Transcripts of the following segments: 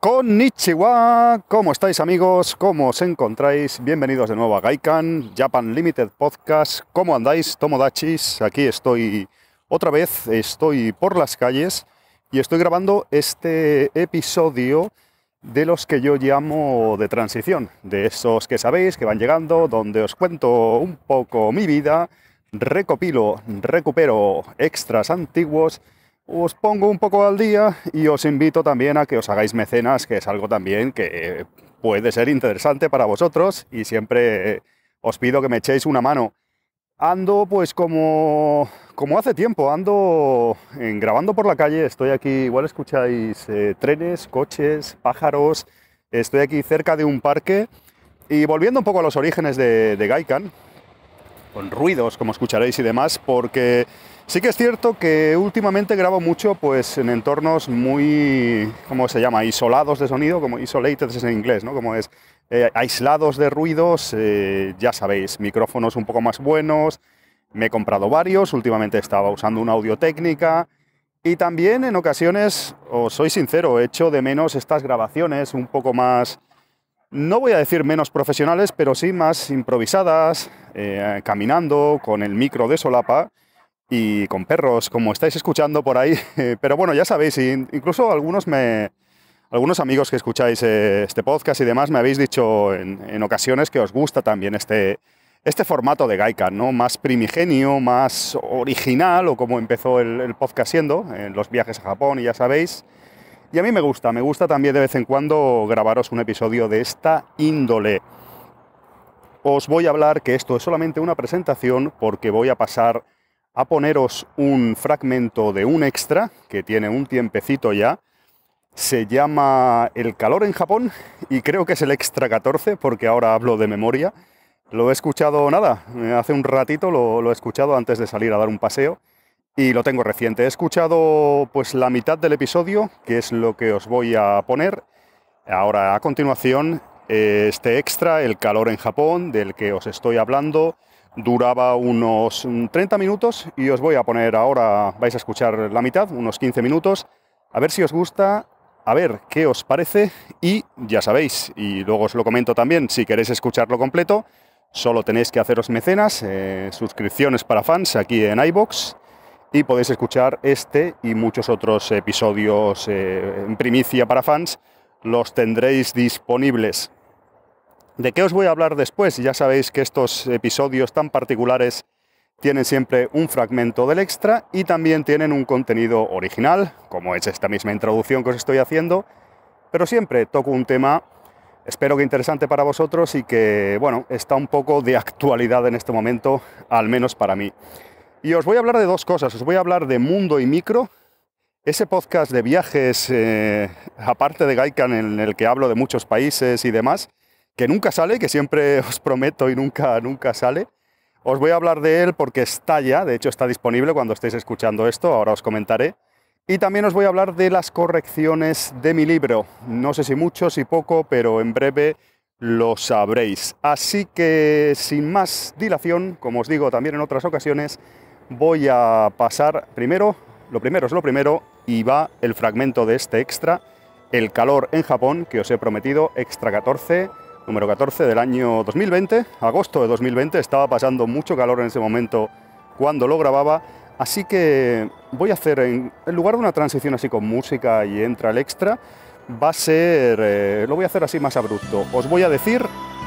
Con Nichiwa, ¿cómo estáis amigos? ¿Cómo os encontráis? Bienvenidos de nuevo a Gaikan, Japan Limited Podcast. ¿Cómo andáis, Tomodachis? Aquí estoy otra vez, estoy por las calles y estoy grabando este episodio de los que yo llamo de transición, de esos que sabéis que van llegando, donde os cuento un poco mi vida, recopilo, recupero extras antiguos os pongo un poco al día y os invito también a que os hagáis mecenas, que es algo también que puede ser interesante para vosotros y siempre eh, os pido que me echéis una mano. Ando pues como, como hace tiempo, ando grabando por la calle, estoy aquí, igual escucháis eh, trenes, coches, pájaros, estoy aquí cerca de un parque y volviendo un poco a los orígenes de Gaikan, con ruidos como escucharéis y demás, porque Sí que es cierto que últimamente grabo mucho pues, en entornos muy, ¿cómo se llama?, isolados de sonido, como isolated es en inglés, ¿no? Como es eh, aislados de ruidos, eh, ya sabéis, micrófonos un poco más buenos, me he comprado varios, últimamente estaba usando una audio técnica y también en ocasiones, os soy sincero, echo de menos estas grabaciones un poco más, no voy a decir menos profesionales, pero sí más improvisadas, eh, caminando con el micro de solapa y con perros, como estáis escuchando por ahí. Eh, pero bueno, ya sabéis, incluso algunos me, algunos amigos que escucháis eh, este podcast y demás me habéis dicho en, ocasiones que os gusta también este, este formato de Gaika, ¿no? Más primigenio, más original, o como empezó el, el, podcast siendo, en los viajes a Japón, y ya sabéis. Y a mí me gusta, me gusta también de vez en cuando grabaros un episodio de esta índole. Os voy a hablar que esto es solamente una presentación porque voy a pasar a poneros un fragmento de un extra que tiene un tiempecito ya. Se llama El calor en Japón y creo que es el extra 14 porque ahora hablo de memoria. Lo he escuchado nada, hace un ratito lo, he escuchado antes de salir a dar un paseo y lo tengo reciente. He escuchado pues la mitad del episodio, que es lo que os voy a poner. Ahora a continuación eh, este extra, el calor en Japón, del que os estoy hablando duraba unos 30 mm, minutos y os voy a poner ahora, vais a escuchar la mitad, unos 15 minutos, a ver si os gusta, a ver qué os parece y ya sabéis, y luego os lo comento también, si queréis escucharlo completo, solo tenéis que haceros mecenas, eh, suscripciones para fans aquí en iBox y podéis escuchar este y muchos otros episodios eh, en primicia para fans, los tendréis disponibles ¿De qué os voy a hablar después? Ya sabéis que estos episodios tan particulares tienen siempre un fragmento del extra y también tienen un contenido original, como es esta misma introducción que os estoy haciendo, pero siempre toco un tema, espero que interesante para vosotros y que, bueno, está un poco de actualidad en este momento, al menos para mí. Y os voy a hablar de dos cosas, os voy a hablar de Mundo y Micro, ese podcast de viajes, eh, aparte de Gaikan, en el que hablo de muchos países y demás, que nunca sale, que siempre os prometo y nunca, nunca sale. Os voy a hablar de él porque está ya, de hecho está disponible cuando estéis escuchando esto, ahora os comentaré. Y también os voy a hablar de las correcciones de mi libro. No sé si mucho, si poco, pero en breve lo sabréis. Así que sin más dilación, como os digo también en otras ocasiones, voy a pasar primero, lo primero es lo primero, y va el fragmento de este extra, el calor en Japón, que os he prometido, extra 14 número 14 del año 2020, agosto de 2020, estaba pasando mucho calor en ese momento cuando lo grababa, así que voy a hacer, en, lugar de una transición así con música y entra el extra, va a ser, eh, lo voy a hacer así más abrupto, os voy a decir,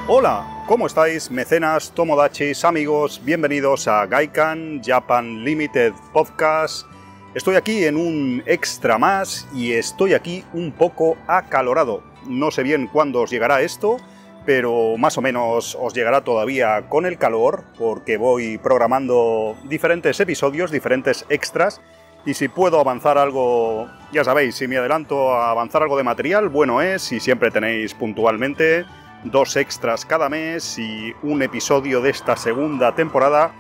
hola, ¿cómo estáis mecenas, tomodachis, amigos? Bienvenidos a Gaikan Japan Limited Podcast. Estoy aquí en un extra más y estoy aquí un poco acalorado. No sé bien cuándo os llegará esto, pero más o menos os llegará todavía con el calor, porque voy programando diferentes episodios, diferentes extras, y si puedo avanzar algo, ya sabéis, si me adelanto a avanzar algo de material, bueno es, ¿eh? y siempre tenéis puntualmente dos extras cada mes y un episodio de esta segunda temporada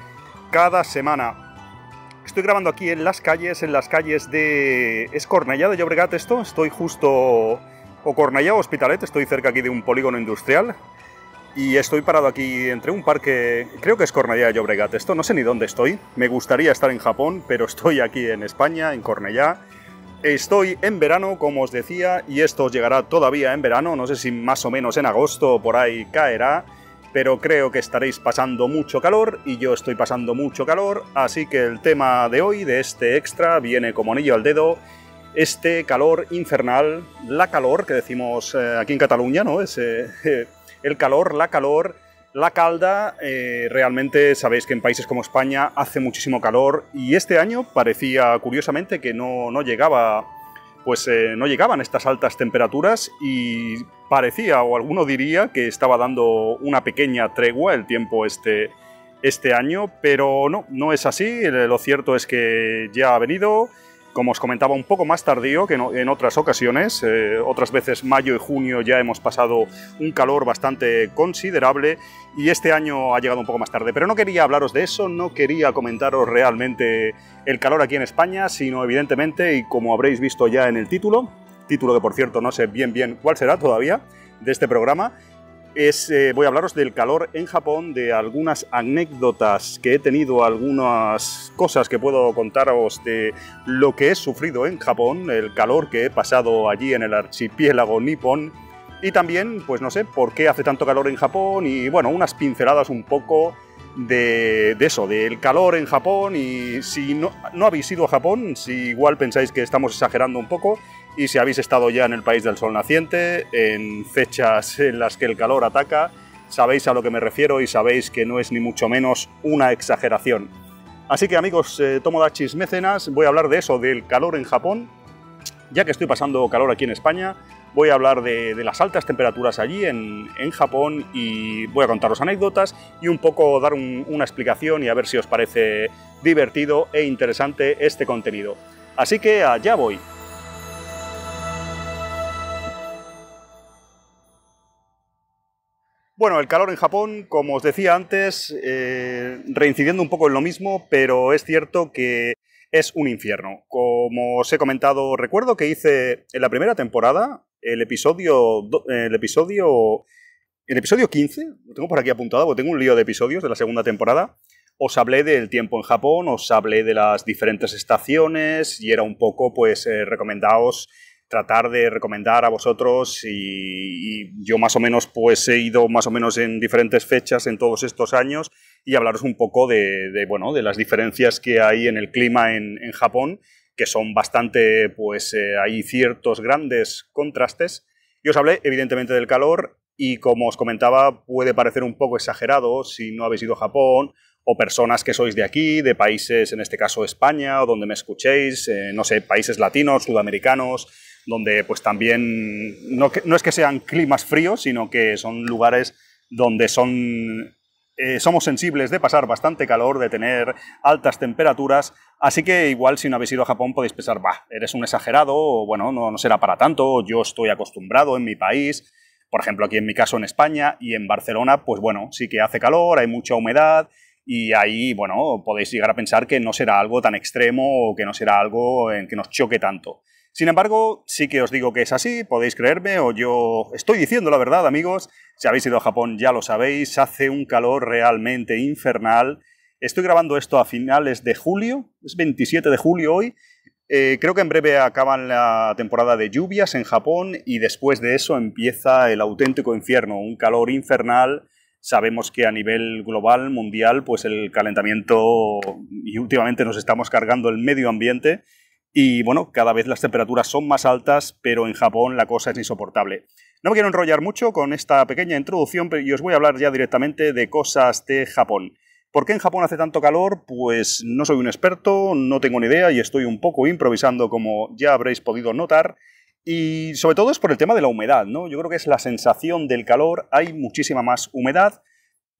cada semana. Estoy grabando aquí en las calles, en las calles de... ¿Es Cornellá de Llobregat esto? Estoy justo o Cornellá Hospitalet, estoy cerca aquí de un polígono industrial y estoy parado aquí entre un parque, creo que es Cornellá de Llobregat, esto no sé ni dónde estoy, me gustaría estar en Japón, pero estoy aquí en España, en Cornellá. Estoy en verano, como os decía, y esto llegará todavía en verano, no sé si más o menos en agosto o por ahí caerá, pero creo que estaréis pasando mucho calor y yo estoy pasando mucho calor, así que el tema de hoy, de este extra, viene como anillo al dedo este calor infernal, la calor, que decimos eh, aquí en Cataluña, ¿no? Es, eh, el calor, la calor, la calda, eh, realmente sabéis que en países como España hace muchísimo calor y este año parecía curiosamente que no, llegaba, pues no llegaban estas altas temperaturas y parecía, o alguno diría, que estaba dando una pequeña tregua el tiempo este, este año, pero no, no es así, lo cierto es que ya ha venido como os comentaba, un poco más tardío que en otras ocasiones. Eh, otras veces mayo y junio ya hemos pasado un calor bastante considerable y este año ha llegado un poco más tarde. Pero no quería hablaros de eso, no quería comentaros realmente el calor aquí en España, sino evidentemente, y como habréis visto ya en el título, título que por cierto no sé bien bien cuál será todavía de este programa, eh, voy a hablaros del calor en Japón, de algunas anécdotas que he tenido, algunas cosas que puedo contaros de lo que he sufrido en Japón, el calor que he pasado allí en el archipiélago nipón y también, pues no sé, por qué hace tanto calor en Japón y bueno, unas pinceladas un poco de, eso, del calor en Japón y si no, no habéis ido a Japón, si igual pensáis que estamos exagerando un poco, y si habéis estado ya en el país del sol naciente, en fechas en las que el calor ataca, sabéis a lo que me refiero y sabéis que no es ni mucho menos una exageración. Así que amigos eh, Tomodachis Mecenas, voy a hablar de eso, del calor en Japón. Ya que estoy pasando calor aquí en España, voy a hablar de, las altas temperaturas allí en, Japón y voy a contaros anécdotas y un poco dar una explicación y a ver si os parece divertido e interesante este contenido. Así que allá voy. Bueno, el calor en Japón, como os decía antes, eh, reincidiendo un poco en lo mismo, pero es cierto que es un infierno. Como os he comentado, recuerdo que hice en la primera temporada el episodio, el episodio, el episodio 15, lo tengo por aquí apuntado, porque tengo un lío de episodios de la segunda temporada. Os hablé del tiempo en Japón, os hablé de las diferentes estaciones y era un poco, pues, recomendados, eh, recomendaos tratar de recomendar a vosotros y, yo más o menos pues he ido más o menos en diferentes fechas en todos estos años y hablaros un poco de, bueno, de las diferencias que hay en el clima en, Japón, que son bastante, pues eh, hay ciertos grandes contrastes. y os hablé evidentemente del calor y como os comentaba puede parecer un poco exagerado si no habéis ido a Japón o personas que sois de aquí, de países, en este caso España, o donde me escuchéis, eh, no sé, países latinos, sudamericanos, donde pues también no, es que sean climas fríos, sino que son lugares donde eh, somos sensibles de pasar bastante calor, de tener altas temperaturas, así que igual si no habéis ido a Japón podéis pensar, va, eres un exagerado, o bueno, no, no será para tanto, yo estoy acostumbrado en mi país, por ejemplo aquí en mi caso en España y en Barcelona, pues bueno, sí que hace calor, hay mucha humedad y ahí, bueno, podéis llegar a pensar que no será algo tan extremo o que no será algo en que nos choque tanto. Sin embargo, sí que os digo que es así, podéis creerme o yo estoy diciendo la verdad, amigos. Si habéis ido a Japón ya lo sabéis, hace un calor realmente infernal. Estoy grabando esto a finales de julio, es 27 de julio hoy. Eh, creo que en breve acaban la temporada de lluvias en Japón y después de eso empieza el auténtico infierno, un calor infernal. Sabemos que a nivel global, mundial, pues el calentamiento y últimamente nos estamos cargando el medio ambiente y bueno, cada vez las temperaturas son más altas, pero en Japón la cosa es insoportable. No me quiero enrollar mucho con esta pequeña introducción, pero os voy a hablar ya directamente de cosas de Japón. ¿Por qué en Japón hace tanto calor? Pues no soy un experto, no tengo ni idea y estoy un poco improvisando como ya habréis podido notar. Y sobre todo es por el tema de la humedad, ¿no? Yo creo que es la sensación del calor, hay muchísima más humedad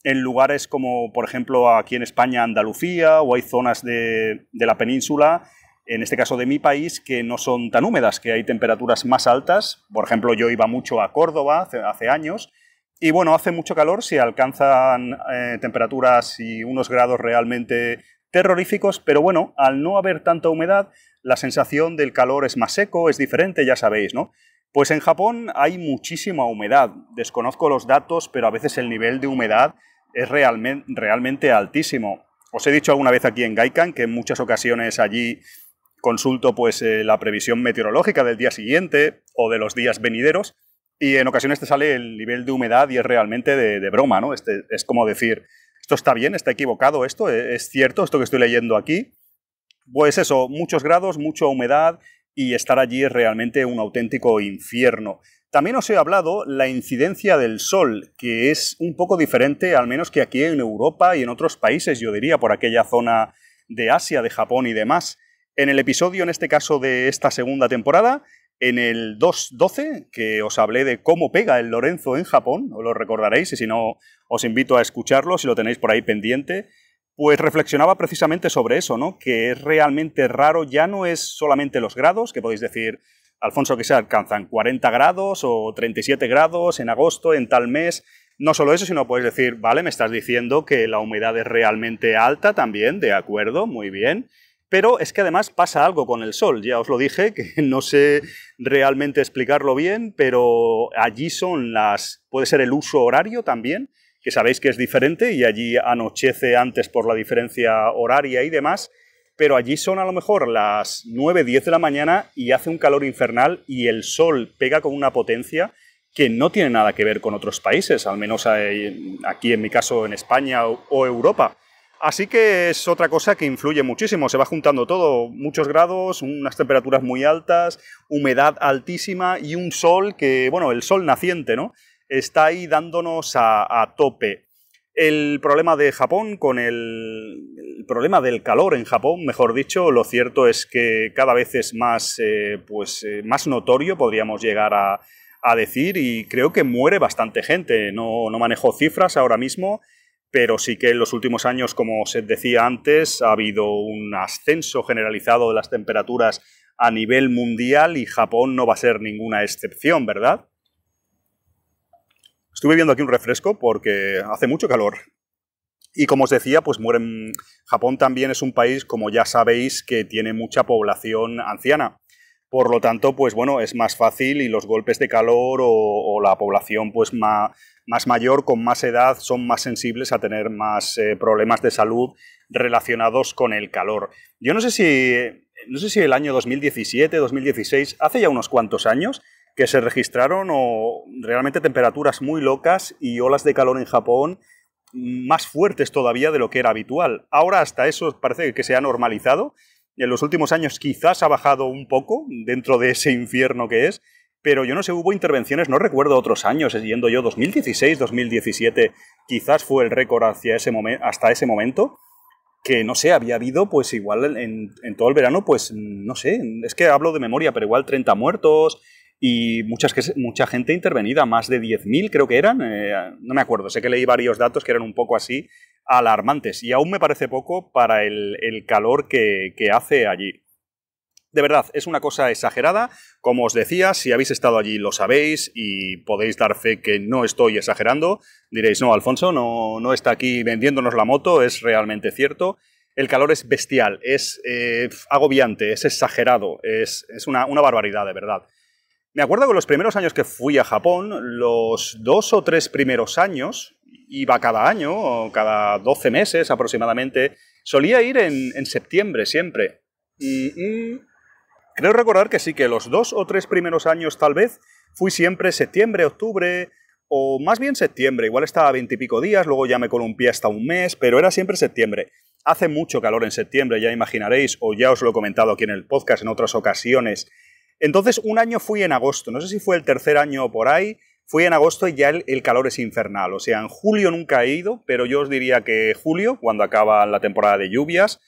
en lugares como, por ejemplo, aquí en España, Andalucía, o hay zonas de, de la península en este caso de mi país, que no son tan húmedas, que hay temperaturas más altas. Por ejemplo, yo iba mucho a Córdoba hace, años y bueno, hace mucho calor, si alcanzan eh, temperaturas y unos grados realmente terroríficos, pero bueno, al no haber tanta humedad, la sensación del calor es más seco, es diferente, ya sabéis, ¿no? Pues en Japón hay muchísima humedad. Desconozco los datos, pero a veces el nivel de humedad es realmente, realmente altísimo. Os he dicho alguna vez aquí en Gaikan que en muchas ocasiones allí consulto pues eh, la previsión meteorológica del día siguiente o de los días venideros y en ocasiones te sale el nivel de humedad y es realmente de, broma, ¿no? Este, es como decir, esto está bien, está equivocado esto, e, es cierto esto que estoy leyendo aquí. Pues eso, muchos grados, mucha humedad y estar allí es realmente un auténtico infierno. También os he hablado la incidencia del sol, que es un poco diferente, al menos que aquí en Europa y en otros países, yo diría, por aquella zona de Asia, de Japón y demás en el episodio, en este caso de esta segunda temporada, en el 2.12, que os hablé de cómo pega el Lorenzo en Japón, os lo recordaréis, y si no, os invito a escucharlo, si lo tenéis por ahí pendiente, pues reflexionaba precisamente sobre eso, ¿no? Que es realmente raro, ya no es solamente los grados, que podéis decir, Alfonso, que se alcanzan 40 grados o 37 grados en agosto, en tal mes. No solo eso, sino podéis decir, vale, me estás diciendo que la humedad es realmente alta también, de acuerdo, muy bien. Pero es que además pasa algo con el Sol, ya os lo dije, que no sé realmente explicarlo bien, pero allí son las, puede ser el uso horario también, que sabéis que es diferente y allí anochece antes por la diferencia horaria y demás, pero allí son a lo mejor las 9, 10 de la mañana y hace un calor infernal y el sol pega con una potencia que no tiene nada que ver con otros países, al menos eh, aquí en mi caso en España o Europa. Así que es otra cosa que influye muchísimo, se va juntando todo, muchos grados, unas temperaturas muy altas, humedad altísima y un sol que, bueno, el sol naciente, ¿no? Está ahí dándonos a, tope. El problema de Japón con el, problema del calor en Japón, mejor dicho, lo cierto es que cada vez es más, eh, pues, eh, más notorio, podríamos llegar a, decir, y creo que muere bastante gente. No, no manejo cifras ahora mismo pero sí que en los últimos años, como se decía antes, ha habido un ascenso generalizado de las temperaturas a nivel mundial y Japón no va a ser ninguna excepción, ¿verdad? Estuve viendo aquí un refresco porque hace mucho calor. Y como os decía, pues mueren. Japón también es un país, como ya sabéis, que tiene mucha población anciana. Por lo tanto, pues bueno, es más fácil y los golpes de calor o, la población pues más, mayor, con más edad, son más sensibles a tener más eh, problemas de salud relacionados con el calor. Yo no sé si, no sé si el año 2017, 2016, hace ya unos cuantos años, que se registraron o realmente temperaturas muy locas y olas de calor en Japón más fuertes todavía de lo que era habitual. Ahora hasta eso parece que se ha normalizado, en los últimos años quizás ha bajado un poco dentro de ese infierno que es, pero yo no sé, hubo intervenciones, no recuerdo otros años, yendo yo 2016, 2017, quizás fue el récord hacia ese momento, hasta ese momento, que no sé, había habido pues igual en, todo el verano, pues no sé, es que hablo de memoria, pero igual 30 muertos y muchas, mucha gente intervenida, más de 10.000 creo que eran, eh, no me acuerdo, sé que leí varios datos que eran un poco así, alarmantes y aún me parece poco para el, calor que, hace allí. De verdad, es una cosa exagerada. Como os decía, si habéis estado allí lo sabéis y podéis dar fe que no estoy exagerando. Diréis, no, Alfonso no, no está aquí vendiéndonos la moto, es realmente cierto. El calor es bestial, es eh, agobiante, es exagerado, es, una, una, barbaridad, de verdad. Me acuerdo que los primeros años que fui a Japón, los dos o tres primeros años, iba cada año o cada 12 meses aproximadamente. Solía ir en, septiembre siempre. Y, creo recordar que sí, que los dos o tres primeros años tal vez fui siempre septiembre, octubre o más bien septiembre. Igual estaba veintipico días, luego ya me columpié hasta un mes, pero era siempre septiembre. Hace mucho calor en septiembre, ya imaginaréis, o ya os lo he comentado aquí en el podcast en otras ocasiones. Entonces, un año fui en agosto, no sé si fue el tercer año o por ahí, Fui en agosto y ya el, calor es infernal. O sea, en julio nunca he ido, pero yo os diría que julio, cuando acaba la temporada de lluvias,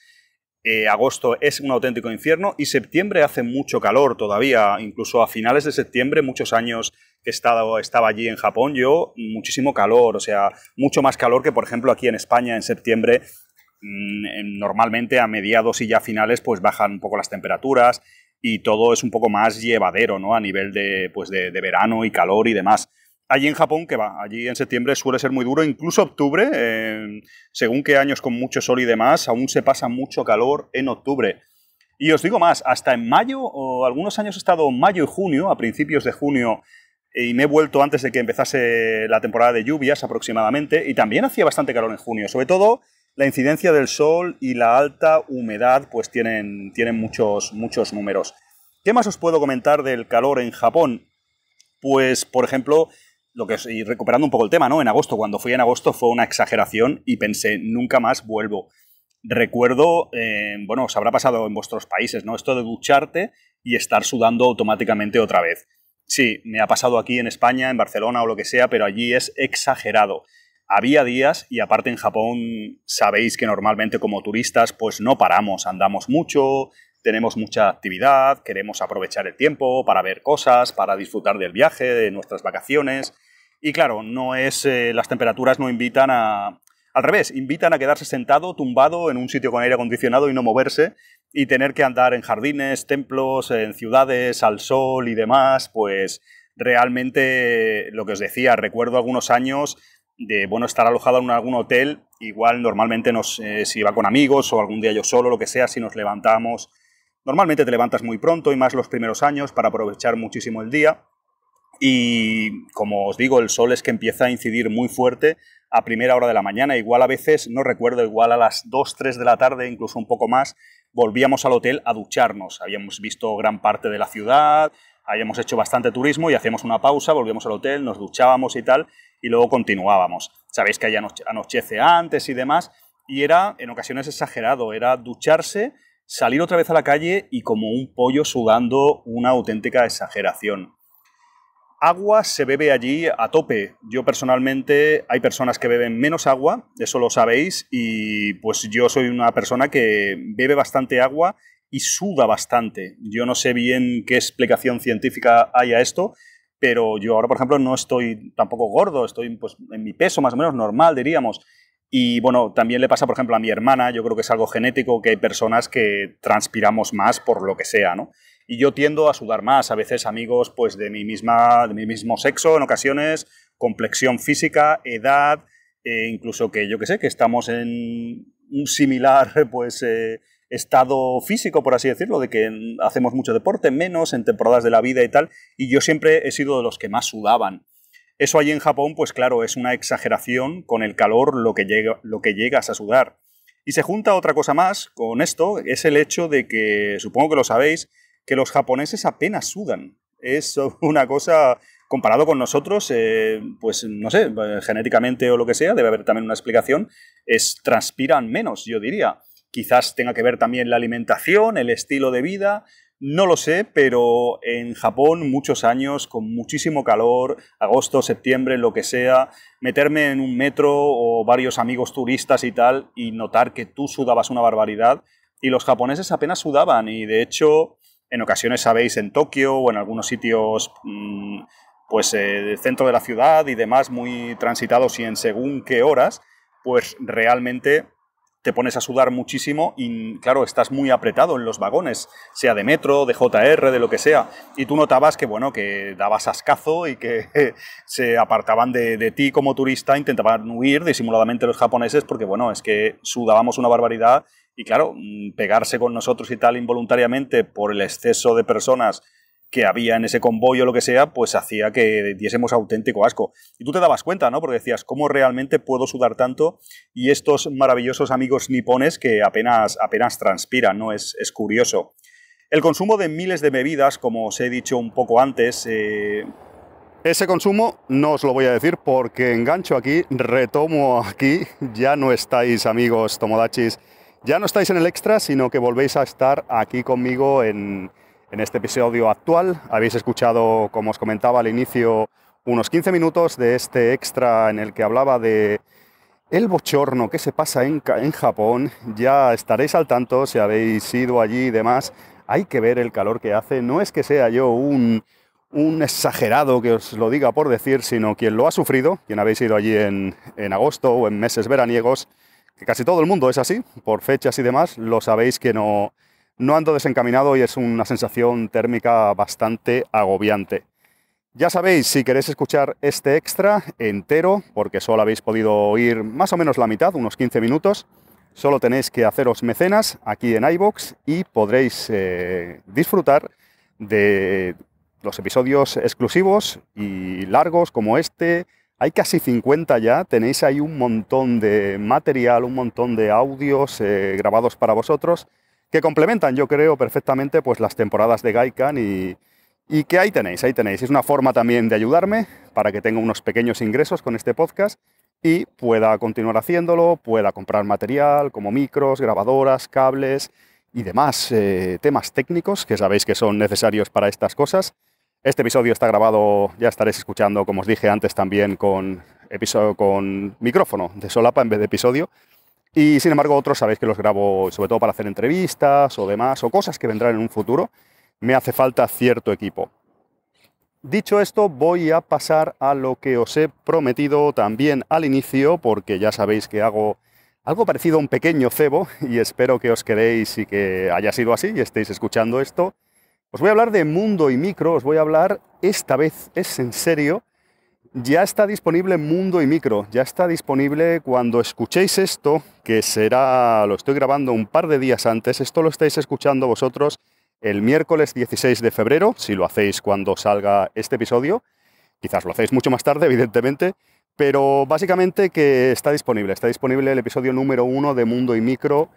eh, agosto es un auténtico infierno y septiembre hace mucho calor todavía. Incluso a finales de septiembre, muchos años que estaba, estaba allí en Japón, yo, muchísimo calor. O sea, mucho más calor que, por ejemplo, aquí en España en septiembre mm, normalmente a mediados y ya finales pues bajan un poco las temperaturas y todo es un poco más llevadero, ¿no? A nivel de, pues de, verano y calor y demás. Allí en Japón, que va? Allí en septiembre suele ser muy duro, incluso octubre, según qué años con mucho sol y demás, aún se pasa mucho calor en octubre. Y os digo más, hasta en mayo, o algunos años he estado en mayo y junio, a principios de junio, y me he vuelto antes de que empezase la temporada de lluvias aproximadamente, y también hacía bastante calor en junio, sobre todo la incidencia del sol y la alta humedad pues tienen, tienen muchos, muchos números. ¿Qué más os puedo comentar del calor en Japón? Pues, por ejemplo, lo que y recuperando un poco el tema, ¿no? En agosto, cuando fui en agosto fue una exageración y pensé, nunca más vuelvo. Recuerdo, eh, bueno, os habrá pasado en vuestros países, ¿no? Esto de ducharte y estar sudando automáticamente otra vez. Sí, me ha pasado aquí en España, en Barcelona o lo que sea, pero allí es exagerado había días, y aparte en Japón sabéis que normalmente como turistas pues no paramos, andamos mucho, tenemos mucha actividad, queremos aprovechar el tiempo para ver cosas, para disfrutar del viaje, de nuestras vacaciones. Y claro, no es, eh, las temperaturas no invitan a... Al revés, invitan a quedarse sentado, tumbado en un sitio con aire acondicionado y no moverse y tener que andar en jardines, templos, en ciudades, al sol y demás, pues realmente lo que os decía, recuerdo algunos años de bueno, estar alojado en algún hotel, igual normalmente nos, eh, si va con amigos o algún día yo solo, lo que sea, si nos levantamos, normalmente te levantas muy pronto y más los primeros años para aprovechar muchísimo el día. Y como os digo, el sol es que empieza a incidir muy fuerte a primera hora de la mañana, igual a veces, no recuerdo, igual a las 2, 3 de la tarde, incluso un poco más, volvíamos al hotel a ducharnos. Habíamos visto gran parte de la ciudad, habíamos hecho bastante turismo y hacíamos una pausa, volvíamos al hotel, nos duchábamos y tal, y luego continuábamos. Sabéis que ahí anochece antes y demás, y era en ocasiones exagerado, era ducharse, salir otra vez a la calle y como un pollo sudando una auténtica exageración. Agua se bebe allí a tope. Yo personalmente hay personas que beben menos agua, eso lo sabéis, y pues yo soy una persona que bebe bastante agua y suda bastante. Yo no sé bien qué explicación científica hay a esto, pero yo ahora, por ejemplo, no estoy tampoco gordo, estoy pues, en mi peso más o menos normal, diríamos. Y bueno, también le pasa, por ejemplo, a mi hermana, yo creo que es algo genético, que hay personas que transpiramos más por lo que sea, ¿no? Y yo tiendo a sudar más, a veces amigos pues de mi, misma, de mi mismo sexo en ocasiones, complexión física, edad, eh, incluso que yo qué sé, que estamos en un similar pues eh, estado físico, por así decirlo, de que hacemos mucho deporte, menos en temporadas de la vida y tal, y yo siempre he sido de los que más sudaban. Eso allí en Japón, pues claro, es una exageración con el calor lo que, llega, lo que llegas a sudar. Y se junta otra cosa más con esto, es el hecho de que, supongo que lo sabéis, que los japoneses apenas sudan. Es una cosa, comparado con nosotros, eh, pues no sé, genéticamente o lo que sea, debe haber también una explicación, es transpiran menos, yo diría. Quizás tenga que ver también la alimentación, el estilo de vida, no lo sé, pero en Japón muchos años con muchísimo calor, agosto, septiembre, lo que sea, meterme en un metro o varios amigos turistas y tal y notar que tú sudabas una barbaridad y los japoneses apenas sudaban y de hecho en ocasiones sabéis en Tokio o en algunos sitios mm, pues eh, del centro de la ciudad y demás muy transitados y en según qué horas, pues realmente te pones a sudar muchísimo y, claro, estás muy apretado en los vagones, sea de metro, de JR, de lo que sea. Y tú notabas que, bueno, que dabas ascazo y que se apartaban de, de, ti como turista, intentaban huir disimuladamente los japoneses porque, bueno, es que sudábamos una barbaridad y, claro, mm, pegarse con nosotros y tal involuntariamente por el exceso de personas que había en ese convoy o lo que sea, pues hacía que diésemos auténtico asco. Y tú te dabas cuenta, ¿no? Porque decías, ¿cómo realmente puedo sudar tanto? Y estos maravillosos amigos nipones que apenas, apenas transpiran, ¿no? Es, es curioso. El consumo de miles de bebidas, como os he dicho un poco antes, eh, Ese consumo no os lo voy a decir porque engancho aquí, retomo aquí, ya no estáis amigos tomodachis, ya no estáis en el extra, sino que volvéis a estar aquí conmigo en, en este episodio actual habéis escuchado, como os comentaba al inicio, unos 15 minutos de este extra en el que hablaba de el bochorno que se pasa en, Japón. Ya estaréis al tanto si habéis ido allí y demás. Hay que ver el calor que hace. No es que sea yo un, un exagerado que os lo diga por decir, sino quien lo ha sufrido, quien habéis ido allí en, en agosto o en meses veraniegos, que casi todo el mundo es así, por fechas y demás, lo sabéis que no, no ando desencaminado y es una sensación térmica bastante agobiante. Ya sabéis, si queréis escuchar este extra entero, porque solo habéis podido oír más o menos la mitad, unos 15 minutos, solo tenéis que haceros mecenas aquí en iBox y podréis eh, disfrutar de los episodios exclusivos y largos como este. Hay casi 50 ya, tenéis ahí un montón de material, un montón de audios eh, grabados para vosotros que complementan, yo creo, perfectamente pues, las temporadas de Gaikan y, que ahí tenéis, ahí tenéis. Es una forma también de ayudarme para que tenga unos pequeños ingresos con este podcast y pueda continuar haciéndolo, pueda comprar material como micros, grabadoras, cables y demás eh, temas técnicos que sabéis que son necesarios para estas cosas. Este episodio está grabado, ya estaréis escuchando, como os dije antes, también con, episodio, con micrófono de solapa en vez de episodio. Y sin embargo, otros sabéis que los grabo sobre todo para hacer entrevistas o demás, o cosas que vendrán en un futuro. Me hace falta cierto equipo. Dicho esto, voy a pasar a lo que os he prometido también al inicio, porque ya sabéis que hago algo parecido a un pequeño cebo y espero que os quedéis y que haya sido así y estéis escuchando esto. Os voy a hablar de mundo y micro, os voy a hablar, esta vez es en serio, ya está disponible Mundo y Micro, ya está disponible cuando escuchéis esto, que será, lo estoy grabando un par de días antes, esto lo estáis escuchando vosotros el miércoles 16 de febrero, si lo hacéis cuando salga este episodio, quizás lo hacéis mucho más tarde, evidentemente, pero básicamente que está disponible, está disponible el episodio número uno de Mundo y Micro.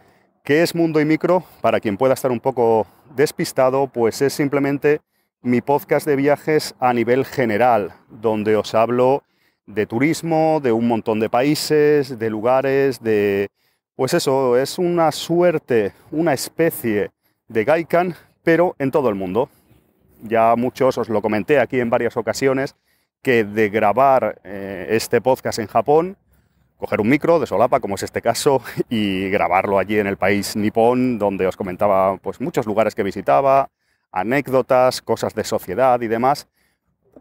¿Qué es Mundo y Micro? Para quien pueda estar un poco despistado, pues es simplemente mi podcast de viajes a nivel general, donde os hablo de turismo, de un montón de países, de lugares, de... Pues eso, es una suerte, una especie de Gaikan, pero en todo el mundo. Ya muchos os lo comenté aquí en varias ocasiones, que de grabar eh, este podcast en Japón, coger un micro de solapa, como es este caso, y grabarlo allí en el país nipón, donde os comentaba pues, muchos lugares que visitaba, anécdotas, cosas de sociedad y demás,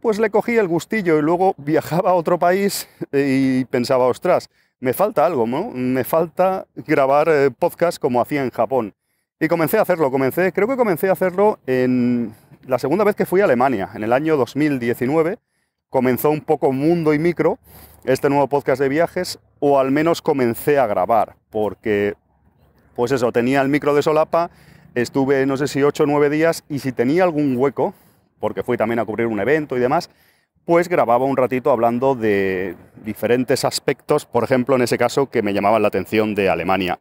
pues le cogí el gustillo y luego viajaba a otro país y pensaba, ostras, me falta algo, ¿no? Me falta grabar eh, podcast como hacía en Japón. Y comencé a hacerlo, comencé, creo que comencé a hacerlo en la segunda vez que fui a Alemania, en el año 2019. Comenzó un poco Mundo y Micro, este nuevo podcast de viajes, o al menos comencé a grabar, porque, pues eso, tenía el micro de solapa Estuve, no sé si 8 o 9 días y si tenía algún hueco, porque fui también a cubrir un evento y demás, pues grababa un ratito hablando de diferentes aspectos, por ejemplo, en ese caso que me llamaban la atención de Alemania.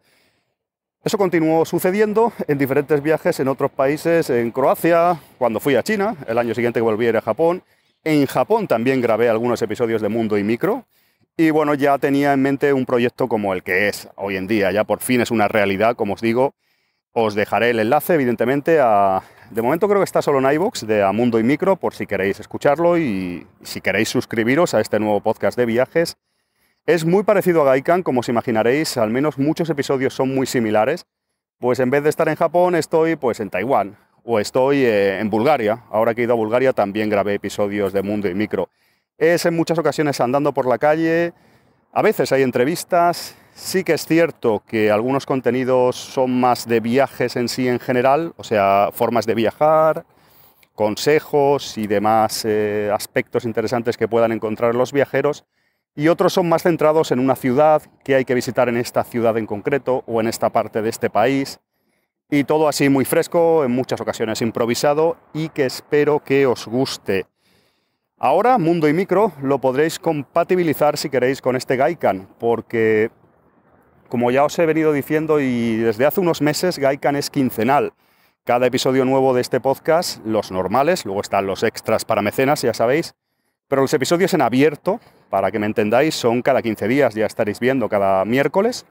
Eso continuó sucediendo en diferentes viajes en otros países, en Croacia, cuando fui a China, el año siguiente a volví a Japón. En Japón también grabé algunos episodios de Mundo y Micro. Y bueno, ya tenía en mente un proyecto como el que es hoy en día, ya por fin es una realidad, como os digo, os dejaré el enlace, evidentemente, a... De momento creo que está solo en iVoox, de Amundo y Micro, por si queréis escucharlo y si queréis suscribiros a este nuevo podcast de viajes. Es muy parecido a Gaikan, como os imaginaréis, al menos muchos episodios son muy similares. Pues en vez de estar en Japón, estoy pues en Taiwán o estoy eh, en Bulgaria. Ahora que he ido a Bulgaria también grabé episodios de Mundo y Micro. Es en muchas ocasiones andando por la calle, a veces hay entrevistas, Sí que es cierto que algunos contenidos son más de viajes en sí en general, o sea, formas de viajar, consejos y demás eh, aspectos interesantes que puedan encontrar los viajeros, y otros son más centrados en una ciudad, que hay que visitar en esta ciudad en concreto o en esta parte de este país, y todo así muy fresco, en muchas ocasiones improvisado, y que espero que os guste. Ahora, Mundo y Micro lo podréis compatibilizar si queréis con este Gaikan, porque como ya os he venido diciendo y desde hace unos meses, Gaikan es quincenal. Cada episodio nuevo de este podcast, los normales, luego están los extras para mecenas, ya sabéis, pero los episodios en abierto, para que me entendáis, son cada 15 días, ya estaréis viendo cada miércoles.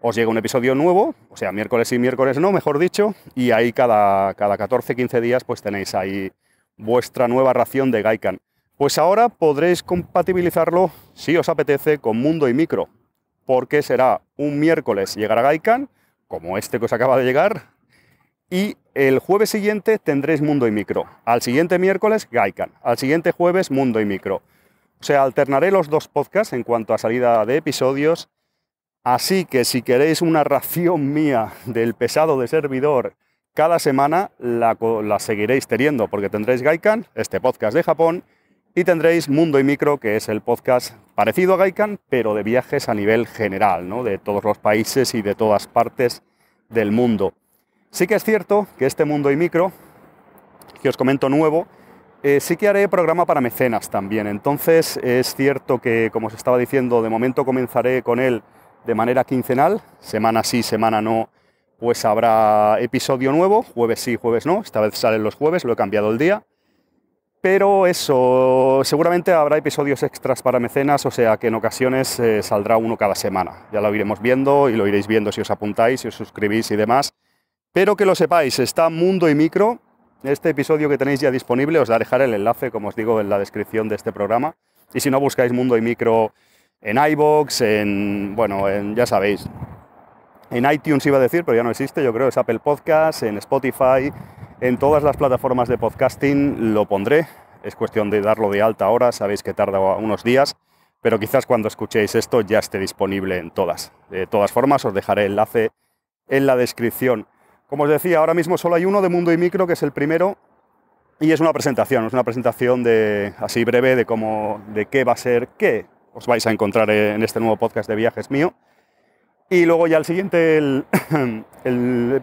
Os llega un episodio nuevo, o sea, miércoles y miércoles no, mejor dicho, y ahí cada, cada 14, 15 días pues tenéis ahí vuestra nueva ración de Gaikan. Pues ahora podréis compatibilizarlo, si os apetece, con Mundo y Micro porque será un miércoles llegar a Gaikan, como este que os acaba de llegar, y el jueves siguiente tendréis Mundo y Micro. Al siguiente miércoles, Gaikan. Al siguiente jueves, Mundo y Micro. O sea, alternaré los dos podcasts en cuanto a salida de episodios. Así que si queréis una ración mía del pesado de servidor cada semana, la, la seguiréis teniendo, porque tendréis Gaikan, este podcast de Japón, y tendréis Mundo y Micro, que es el podcast parecido a Gaikan, pero de viajes a nivel general, ¿no? de todos los países y de todas partes del mundo. Sí que es cierto que este Mundo y Micro, que os comento nuevo, eh, sí que haré programa para mecenas también. Entonces es cierto que, como os estaba diciendo, de momento comenzaré con él de manera quincenal, semana sí, semana no, pues habrá episodio nuevo, jueves sí, jueves no, esta vez salen los jueves, lo he cambiado el día. Pero eso, seguramente habrá episodios extras para mecenas, o sea que en ocasiones eh, saldrá uno cada semana. Ya lo iremos viendo y lo iréis viendo si os apuntáis, si os suscribís y demás. Pero que lo sepáis, está Mundo y Micro, este episodio que tenéis ya disponible, os dejar el enlace, como os digo, en la descripción de este programa. Y si no buscáis Mundo y Micro en iBox, en, bueno, ya sabéis, en iTunes iba a decir, pero ya no existe, yo creo, es Apple Podcasts, en Spotify, en todas las plataformas de podcasting lo pondré. Es cuestión de darlo de alta ahora, sabéis que tarda unos días, pero quizás cuando escuchéis esto ya esté disponible en todas. De todas formas, os dejaré el enlace en la descripción. Como os decía, ahora mismo solo hay uno de Mundo y Micro, que es el primero, y es una presentación, es una presentación de, así breve de cómo, de qué va a ser, qué os vais a encontrar en este nuevo podcast de viajes mío. Y luego ya el siguiente, el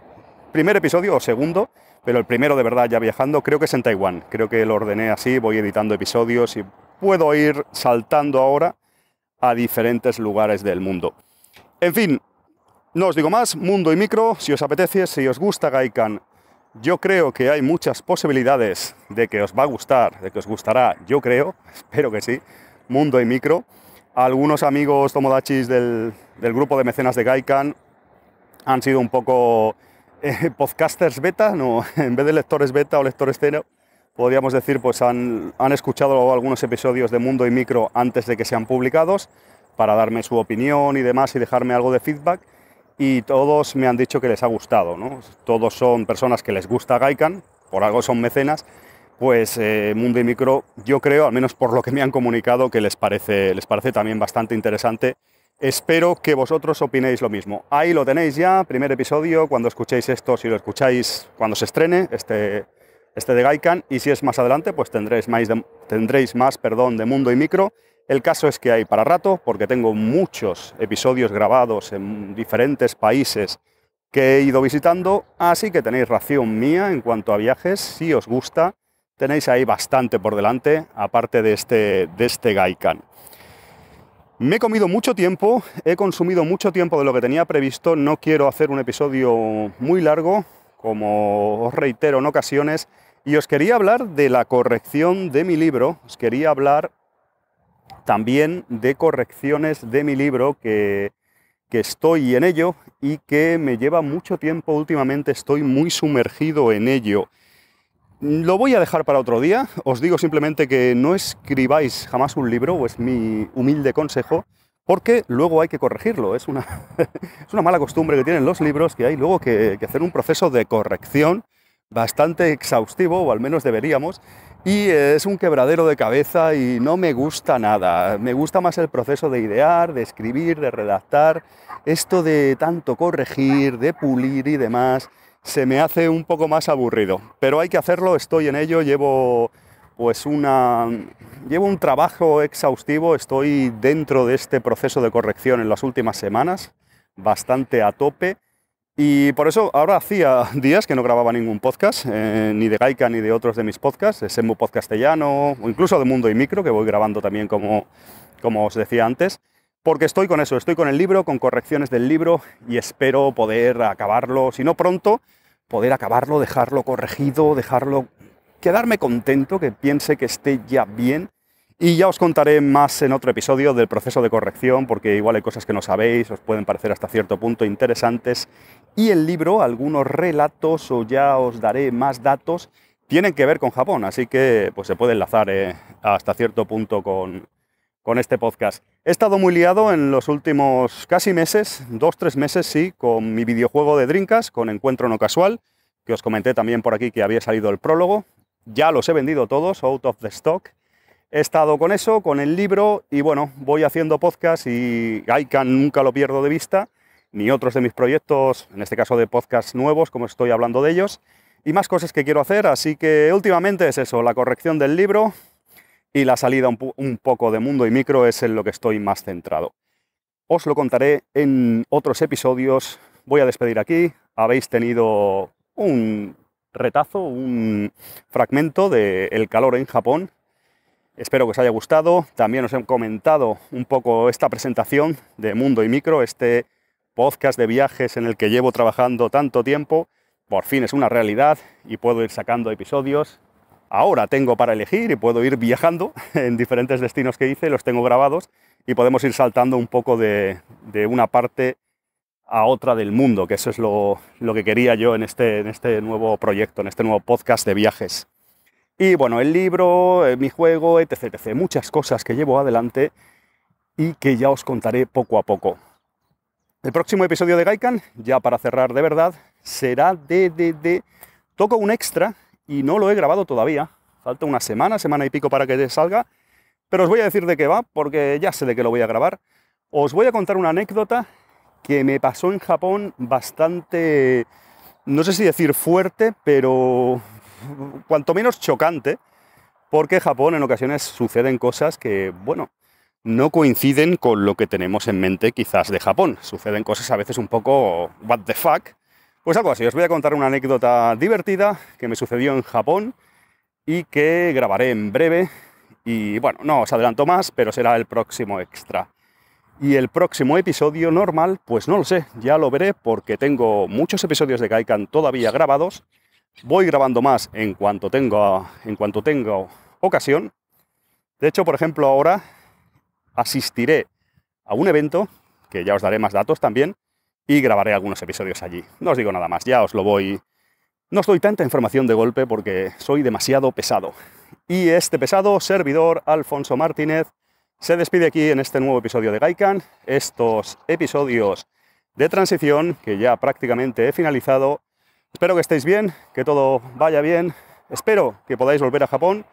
primer episodio o segundo, pero el primero de verdad ya viajando creo que es en Taiwán. Creo que lo ordené así, voy editando episodios y puedo ir saltando ahora a diferentes lugares del mundo. En fin, no os digo más, mundo y micro, si os apetece, si os gusta Gaikan, yo creo que hay muchas posibilidades de que os va a gustar, de que os gustará, yo creo, espero que sí, mundo y micro. Algunos amigos tomodachis del, grupo de mecenas de Gaikan han sido un poco eh, podcasters beta, no, en vez de lectores beta o lectores cero, podríamos decir, pues han, escuchado algunos episodios de Mundo y Micro antes de que sean publicados para darme su opinión y demás y dejarme algo de feedback. Y todos me han dicho que les ha gustado, Todos son personas que les gusta Gaikan, por algo son mecenas, pues eh, Mundo y Micro, yo creo, al menos por lo que me han comunicado, que les parece, les parece también bastante interesante Espero que vosotros opinéis lo mismo. Ahí lo tenéis ya, primer episodio, cuando escuchéis esto, si lo escucháis cuando se estrene, este, este de Gaikan, y si es más adelante, pues tendréis más, de, tendréis más perdón, de mundo y micro. El caso es que hay para rato, porque tengo muchos episodios grabados en diferentes países que he ido visitando, así que tenéis ración mía en cuanto a viajes, si os gusta, tenéis ahí bastante por delante, aparte de este, de este Gaikan. Me he comido mucho tiempo, he consumido mucho tiempo de lo que tenía previsto, no quiero hacer un episodio muy largo, como os reitero en ocasiones, y os quería hablar de la corrección de mi libro, os quería hablar también de correcciones de mi libro que, que estoy en ello y que me lleva mucho tiempo últimamente, estoy muy sumergido en ello. Lo voy a dejar para otro día. Os digo simplemente que no escribáis jamás un libro, o es mi humilde consejo, porque luego hay que corregirlo. Es una, es una mala costumbre que tienen los libros que hay luego que, que hacer un proceso de corrección bastante exhaustivo, o al menos deberíamos, y es un quebradero de cabeza y no me gusta nada. Me gusta más el proceso de idear, de escribir, de redactar. Esto de tanto corregir, de pulir y demás, se me hace un poco más aburrido. Pero hay que hacerlo, estoy en ello, llevo pues una llevo un trabajo exhaustivo, estoy dentro de este proceso de corrección en las últimas semanas, bastante a tope. Y por eso ahora hacía días que no grababa ningún podcast, eh, ni de Gaika ni de otros de mis podcasts, de Semu Podcastellano, o incluso de Mundo y Micro, que voy grabando también como, como os decía antes, porque estoy con eso, estoy con el libro, con correcciones del libro, y espero poder acabarlo, si no pronto, poder acabarlo, dejarlo corregido, dejarlo, quedarme contento, que piense que esté ya bien. Y ya os contaré más en otro episodio del proceso de corrección, porque igual hay cosas que no sabéis, os pueden parecer hasta cierto punto interesantes y el libro, algunos relatos o ya os daré más datos, tienen que ver con Japón, así que pues se puede enlazar eh, hasta cierto punto con, con este podcast. He estado muy liado en los últimos casi meses, dos, tres meses, sí, con mi videojuego de Drinkas, con Encuentro No Casual, que os comenté también por aquí que había salido el prólogo. Ya los he vendido todos, out of the stock. He estado con eso, con el libro, y bueno, voy haciendo podcast y Gaikan nunca lo pierdo de vista ni otros de mis proyectos, en este caso de podcasts nuevos, como estoy hablando de ellos, y más cosas que quiero hacer, así que últimamente es eso, la corrección del libro y la salida un, poco de mundo y micro es en lo que estoy más centrado. Os lo contaré en otros episodios, voy a despedir aquí, habéis tenido un retazo, un fragmento de El calor en Japón. Espero que os haya gustado. También os he comentado un poco esta presentación de Mundo y Micro, este podcast de viajes en el que llevo trabajando tanto tiempo, por fin es una realidad y puedo ir sacando episodios. Ahora tengo para elegir y puedo ir viajando en diferentes destinos que hice, los tengo grabados y podemos ir saltando un poco de, una parte a otra del mundo, que eso es lo, que quería yo este, en este, nuevo proyecto, en este nuevo podcast de viajes. Y bueno, el libro, eh, mi juego, etc. Muchas cosas que llevo adelante y que ya os contaré poco a poco. El próximo episodio de Gaikan, ya para cerrar de verdad, será de, de, de... Toco un extra y no lo he grabado todavía. Falta una semana, semana y pico para que salga. Pero os voy a decir de qué va, porque ya sé de qué lo voy a grabar. Os voy a contar una anécdota que me pasó en Japón bastante, no sé si decir fuerte, pero cuanto menos chocante, porque en Japón en ocasiones suceden cosas que, bueno, no coinciden con lo que tenemos en mente quizás de Japón. Suceden cosas a veces un poco what the fuck. Pues algo así, os voy a contar una anécdota divertida que me sucedió en Japón y que grabaré en breve. Y bueno, no os adelanto más, pero será el próximo extra. Y el próximo episodio normal, pues no lo sé, ya lo veré porque tengo muchos episodios de Kaikan todavía grabados. Voy grabando más en cuanto tengo, en cuanto tengo ocasión. De hecho, por ejemplo, ahora asistiré a un evento, que ya os daré más datos también, y grabaré algunos episodios allí. No os digo nada más, ya os lo voy... No os doy tanta información de golpe porque soy demasiado pesado. Y este pesado servidor, Alfonso Martínez, se despide aquí en este nuevo episodio de Gaikan. Estos episodios de transición que ya prácticamente he finalizado. Espero que estéis bien, que todo vaya bien. Espero que podáis volver a Japón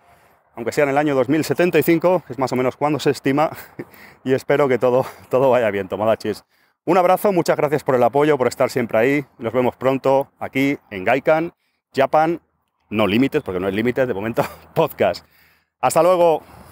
aunque sea en el año 2075, es más o menos cuando se estima, y espero que todo, todo vaya bien, Tomadachis. Un abrazo, muchas gracias por el apoyo, por estar siempre ahí. Nos vemos pronto aquí en Gaikan, Japan, no límites, porque no hay límites de momento, podcast. Hasta luego.